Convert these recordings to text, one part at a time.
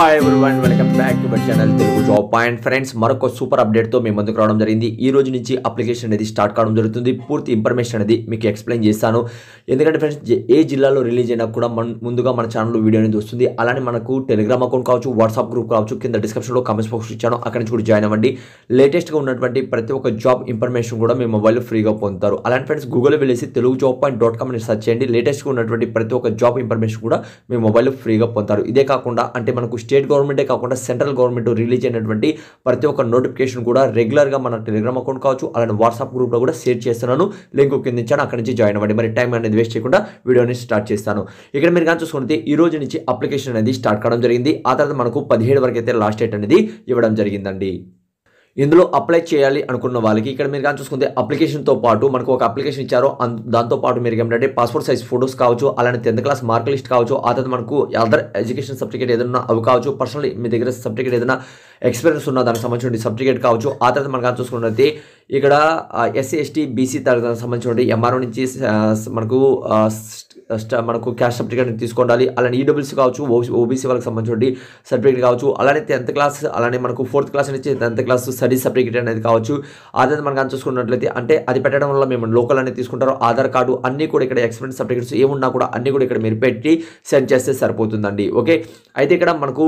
hi everyone welcome back to my channel Telugu job point friends మరొక super అప్డేట్తో మేము ముందుకు రావడం జరిగింది ఈ రోజు నుంచి అప్లికేషన్ అనేది స్టార్ట్ కావడం జరుగుతుంది పూర్తి ఇన్ఫర్మేషన్ అనేది మీకు ఎక్స్ప్లెయిన్ చేస్తాను ఎందుకంటే ఫ్రెండ్స్ ఏ జిల్లాలో రిలీజ్ అయినా కూడా మన ముందుగా మన ఛానల్లో వీడియో అనేది వస్తుంది అలానే మనకు టెలిగ్రామ్ అకౌంట్ కావచ్చు వాట్సాప్ గ్రూప్ కావచ్చు కింద డిస్క్రిప్షన్లో కామెంట్స్ బాక్స్ ఇచ్చాను అక్కడి నుంచి కూడా జాయిన్ అవ్వండి లేటెస్ట్గా ఉన్నటువంటి ప్రతి ఒక్క జాబ్ ఇన్ఫర్మేషన్ కూడా మీ మొబైల్లో ఫ్రీగా పొందుతారు అలానే ఫ్రెండ్స్ గూగుల్ వెళ్ళేసి Telugu job point dot com అని సెర్చ్ చేయండి లేటెస్ట్గా ఉన్నటువంటి ప్రతి ఒక్క జాబ్ ఇన్ఫర్మేషన్ కూడా మీ మొబైల్లో ఫ్రీగా పొందుతారు ఇదే కాకుండా అంటే మనకు స్టేట్ గవర్నమెంటే కాకుండా సెంట్రల్ గవర్నమెంట్ రిలీజ్ అయినటువంటి ప్రతి ఒక్క నోటిఫికేషన్ కూడా రెగ్యులర్గా మన టెలిగ్రామ్ అకౌంట్ కావచ్చు అలానే వాట్సాప్ గ్రూప్లో కూడా షేర్ చేస్తున్నాను లింక్ కింద ఇచ్చాను అక్కడి నుంచి జాయిన్ అవ్వండి మరి టైం అనేది వేస్ట్ చేయకుండా వీడియోని స్టార్ట్ చేస్తాను ఇక్కడ మీరు కానీ చూసుకుంటే ఈ రోజు నుంచి అప్లికేషన్ అనేది స్టార్ట్ కావడం జరిగింది ఆ తర్వాత మనకు పదిహేడు వరకు అయితే లాస్ట్ డేట్ అనేది ఇవ్వడం జరిగిందండి ఇందులో అప్లై చేయాలి అనుకున్న వాళ్ళకి ఇక్కడ మీరు కానీ చూసుకుంటే అప్లికేషన్తో పాటు మనకు ఒక అప్లికేషన్ ఇచ్చారో దాంతో పాటు మీరు ఏమిటంటే పాస్పోర్ట్ సైజ్ ఫొటోస్ కావచ్చు అలానే టెన్త్ క్లాస్ మార్క్ లిస్ట్ కావచ్చు ఆ తర్వాత మనకు అదర్ ఎడ్యుకేషన్ సర్టిఫికేట్ ఏదైనా అవి కావచ్చు పర్సనల్ మీ దగ్గర సర్టిఫికేట్ ఏదైనా ఎక్స్పీరియన్స్ ఉన్న దానికి సంబంధించిన సర్టిఫికేట్ కావచ్చు ఆ తర్వాత మనం కానీ చూసుకున్నట్లయితే ఇక్కడ ఎస్సీ ఎస్టీ బీసీ తర్వాత సంబంధించిన ఎంఆర్ఓ నుంచి మనకు మనకు క్యాస్ట్ సర్టిఫికేట్ తీసుకోవాలి అలానే ఈడబ్ల్యూసీ e కావచ్చు ఓబీసీ వాళ్ళకి సంబంధించి సర్టిఫికేట్ కావచ్చు అలానే టెన్త్ క్లాస్ అలానే మనకు ఫోర్త్ క్లాస్ నుంచి టెన్త్ క్లాస్ స్టడీ సర్టిఫికేట్ అనేది కావచ్చు అదే మనం కానీ చూసుకున్నట్లయితే అంటే అది పెట్టడం వల్ల మేము లోకల్ అనేది తీసుకుంటారు ఆధార్ కార్డు అన్ని కూడా ఇక్కడ ఎక్స్పీరియన్స్ సర్టిఫికేట్స్ ఏమున్నా కూడా అన్ని కూడా ఇక్కడ మీరు పెట్టి సెండ్ చేస్తే సరిపోతుందండి ఓకే అయితే ఇక్కడ మనకు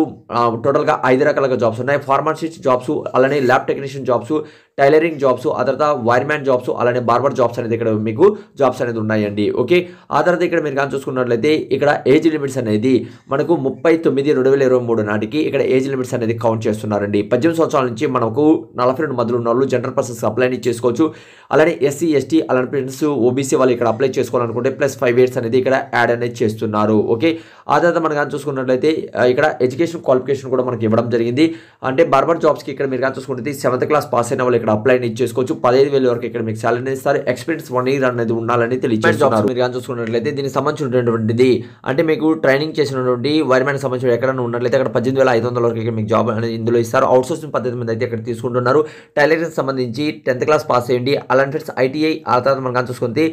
టోటల్గా ఐదు రకాలుగా జాబ్స్ ఉన్నాయి ఫార్మాసిస్ట్ జాబ్స్ అలానే lab technician jobs tailoring jobs ఆ తర్వాత వైర్మ్యాన్ జాబ్స్ అలానే బార్బర్ జాబ్స్ అనేది ఇక్కడ మీకు జాబ్స్ అనేది ఉన్నాయండి ఓకే ఆ తర్వాత ఇక్కడ మీరు కానీ చూసుకున్నట్లయితే ఇక్కడ ఏజ్ లిమిట్స్ అనేది మనకు ముప్పై తొమ్మిది రెండు వేల ఇరవై మూడు నాటికి ఇక్కడ ఏజ్ లిమిట్స్ అనేది కౌంట్ చేస్తున్నారండి పద్దెనిమిది సంవత్సరాల నుంచి మనకు నలభై రెండు మధ్యలో ఉన్న వాళ్ళు జనరల్ పర్సన్స్ అప్లై చేసుకోవచ్చు అలానే ఎస్సీ ఎస్టీ అలాంటి ఫ్రెండ్స్ ఓబీసీ వాళ్ళు ఇక్కడ అప్లై చేసుకోవాలనుకుంటే ప్లస్ ఫైవ్ ఇయర్స్ అనేది ఇక్కడ యాడ్ అనేది చేస్తున్నారు ఓకే ఆ తర్వాత మనం కానీ చూసుకున్నట్లయితే ఇక్కడ ఎడ్యుకేషన్ క్వాలిఫికేషన్ కూడా మనకి ఇవ్వడం జరిగింది అంటే బార్బర్ జాబ్స్కి ఇక్కడ మీరు కానీ చూసుకుంటే సెవెంత్ క్లాస్ పాస్ అయిన వాళ్ళు ఇక్కడ అప్లై అనేది చేసుకోవచ్చు పదహైదు వేల వరకు ఇక్కడ మీకు సాలరీ ఇస్తారు ఎక్స్పీరియన్స్ వన్ ఇయర్ అనేది ఉండాలని తెలియజేస్తున్నారు మీరు కానీ చూసుకున్నట్లయితే దీనికి సంబంధించినటువంటిది అంటే మీకు ట్రైనింగ్ చేసినటువంటి వైర్మెన్ సంబంధించిన ఎక్కడైనా ఉన్నట్లయితే అక్కడ పద్దెనిమిది వేల ఐదు వందల వరకు ఇక్కడ మీకు జాబ్ అనేది ఇందులో ఇస్తారు అవుట్ సోర్సింగ్ పద్ధతి మీద అయితే ఇక్కడ తీసుకుంటున్నారు టైలరింగ్ సంబంధించి టెన్త్ క్లాస్ పాస్ అయ్యింది అలాంటి ఫ్రెండ్స్ ఐటీఐ ఆ తర్వాత మనం కానీ చూసుకుంటే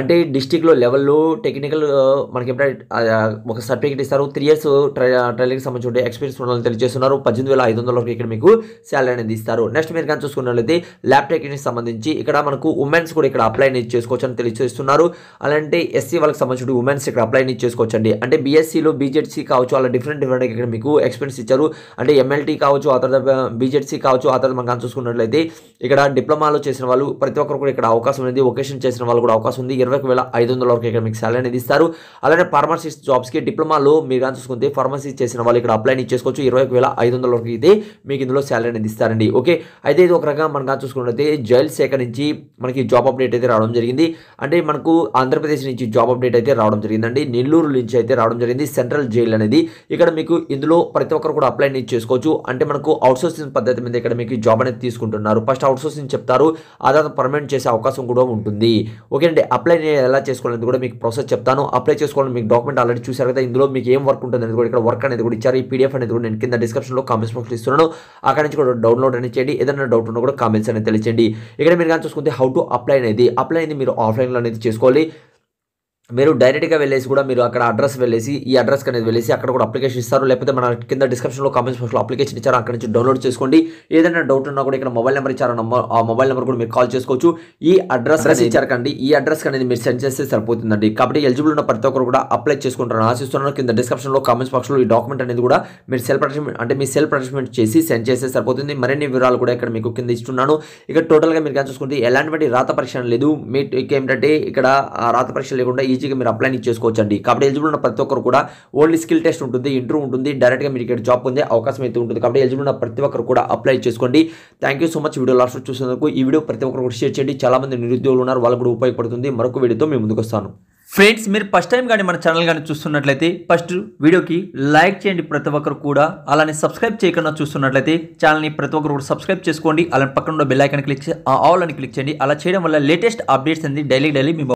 అంటే డిస్టిక్లో లెవెల్లో టెక్నికల్ మనకి ఒక సర్టిఫికేట్ సర్టిఫికేట్ ఇస్తారు త్రీ ఇయర్స్ ట్రైలింగ్ సంబంధించిన ఎక్స్పీరియన్స్ ఉండాలని తెలియజేస్తున్నారు పద్దెనిమిది వేల ఐదు వందల వరకు ఇక్కడ మీకు శాలరీ అనేది ఇస్తారు నెక్స్ట్ మీరు కానీ చూసుకున్నట్లయితే ల్యాబ్ టెక్నీషియన్ సంబంధించి ఇక్కడ మనకు ఉమెన్స్ కూడా ఇక్కడ అప్లై అనేది చేసుకోవచ్చు అని తెలియజేస్తున్నారు అలాంటి ఎస్సీ వాళ్ళకి సంబంధించిన ఉమెన్స్ ఇక్కడ అప్లై అనేది చేసుకోవచ్చండి అంటే బీఎస్సీలో బీజెడ్సీ కావచ్చు అలా డిఫరెంట్ డిఫరెంట్ ఇక్కడ మీకు ఎక్స్పీరియన్స్ ఇచ్చారు అంటే ఎమ్మెల్టీ కావచ్చు ఆ తర్వాత బీజెడ్సీ కావచ్చు ఆ తర్వాత మనం కానీ చూసుకున్నట్లయితే ఇక్కడ డిప్లొమాలో చేసిన వాళ్ళు ప్రతి ఒక్కరు కూడా ఇక్కడ అవకాశం అనేది ఒకేషన్ చేసిన వాళ్ళు కూడా అవకాశం ఉంది ఇరవై వేల ఐదు వందల వరకు ఇక్కడ మీకు శాలరీ అనేది ఇస్తారు అలానే ఫార్మసిస్ట్ జాబ్స్కి డిప్లొమా ఫార్మాలు మీరు కానీ చూసుకుంటే ఫార్మసీ చేసిన వాళ్ళు ఇక్కడ అప్లై చేసుకోవచ్చు ఇరవై వేల ఐదు వందల వరకు అయితే మీకు ఇందులో శాలరీ అనేది ఇస్తారండి ఓకే అయితే ఇది ఒక రకంగా మనం కానీ చూసుకున్నట్టయితే జైల్ శాఖ నుంచి మనకి జాబ్ అప్డేట్ అయితే రావడం జరిగింది అంటే మనకు ఆంధ్రప్రదేశ్ నుంచి జాబ్ అప్డేట్ అయితే రావడం జరిగిందండి నెల్లూరు నుంచి అయితే రావడం జరిగింది సెంట్రల్ జైల్ అనేది ఇక్కడ మీకు ఇందులో ప్రతి ఒక్కరు కూడా అప్లై అనేది చేసుకోవచ్చు అంటే మనకు అవుట్సోర్సింగ్ పద్ధతి మీద ఇక్కడ మీకు జాబ్ అనేది తీసుకుంటున్నారు ఫస్ట్ అవుట్సోర్సింగ్ చెప్తారు ఆ తర్వాత పర్మనెంట్ చేసే అవకాశం కూడా ఉంటుంది ఓకే అండి అప్లై ఎలా చేసుకోవాలని కూడా మీకు ప్రాసెస్ చెప్తాను అప్లై చేసుకోవాలని మీకు డాక్యుమెంట్ ఆల్రెడీ చూసారు కదా ఇందులో మీకు ఏం వర్క్ ఉంటుంది అనేది కూడా ఇక్కడ వర్క్ అనేది కూడా ఇచ్చారు ఈ పీడిఎఫ్ అనేది కూడా నేను కింద డిస్క్రిప్షన్లో కామెంట్స్ బాక్స్ ఇస్తున్నాను అక్కడ నుంచి కూడా డౌన్లోడ్ అనేది చేయండి ఏదైనా డౌట్ ఉన్నా కూడా కామెంట్స్ అనేది తెలియచేయండి ఇక్కడ మీరు కానీ చూసుకుంటే హౌ టు అప్లై అనేది అప్లై అనేది మీరు ఆఫ్లైన్లో అనేది చేసుకోవాలి మీరు డైరెక్ట్గా వెళ్ళేసి కూడా మీరు అక్కడ అడ్రస్ వెళ్ళేసి ఈ అడ్రస్కి అనేది వెళ్ళేసి అక్కడ కూడా అప్లికేషన్ ఇస్తారు లేకపోతే మన కింద డిస్క్రిప్షన్లో కామెంట్స్ బాక్స్లో అప్లికేషన్ ఇచ్చారు అక్కడ నుంచి డౌన్లోడ్ చేసుకోండి ఏదైనా డౌట్ ఉన్నా కూడా ఇక్కడ మొబైల్ నెంబర్ ఇచ్చారు నంబర్ ఆ మొబైల్ నెంబర్ కూడా మీరు కాల్ చేసుకోవచ్చు ఈ అడ్రస్ అనేది కండి ఈ అడ్రస్కి అనేది మీరు సెండ్ చేస్తే సరిపోతుందండి కాబట్టి ఎలిజిబుల్ ఉన్న ప్రతి ఒక్కరు కూడా అప్లై చేసుకుంటారని ఆశిస్తున్నాను కింద డిస్క్రిప్షన్లో కామెంట్స్ బాక్స్లో ఈ డాక్యుమెంట్ అనేది కూడా మీరు సెల్ఫ్ అటాచ్మెంట్ అంటే మీ సెల్ఫ్ అటాచ్మెంట్ చేసి సెండ్ చేస్తే సరిపోతుంది మరిన్ని వివరాలు కూడా ఇక్కడ మీకు కింద ఇస్తున్నాను ఇక టోటల్గా మీరు కానీ చూసుకుంటే ఎలాంటి రాత పరీక్ష లేదు మీకు ఏంటంటే ఇక్కడ రాత పరీక్ష లేకుండా ఈజీగా మీరు అప్లై చేసుకోవచ్చండి కాబట్టి ఎలిజిబుల్ ఉన్న ప్రతి ఒక్కరు కూడా ఓన్లీ స్కిల్ టెస్ట్ ఉంటుంది ఇంటర్వ్యూ ఉంటుంది డైరెక్ట్గా మీరు ఇక్కడ జాబ్ పొందే అవకాశం అయితే ఉంటుంది కాబట్టి ఎలిజిబుల్ ఉన్న ప్రతి ఒక్కరు కూడా అప్లై చేసుకోండి thank you so much video last చూసినందుకు ఈ వీడియో ప్రతి ఒక్కరు కూడా షేర్ చేయండి చాలామంది నిరుద్యోగులు ఉన్నారు వాళ్ళు కూడా ఉపయోగపడుతుంది మరొక వీడియోతో మేము ముందుకు వస్తాను ఫ్రెండ్స్ మీరు ఫస్ట్ టైం కానీ మన ఛానల్ కానీ చూస్తున్నట్లయితే ఫస్ట్ వీడియోకి లైక్ చేయండి ప్రతి ఒక్కరు కూడా అలానే సబ్స్క్రైబ్ చేయకుండా చూస్తున్నట్లయితే ఛానల్ని ప్రతి ఒక్కరు కూడా సబ్స్క్రైబ్ చేసుకోండి అలానే పక్కన ఉన్న బెల్ క్లిక్ క్లిక్ ఆల్ అని క్లిక్ చేయండి అలా చేయడం వల్ల లేటెస్ట్ అప్డేట్స్ అనేది డైలీ డైలీ మీ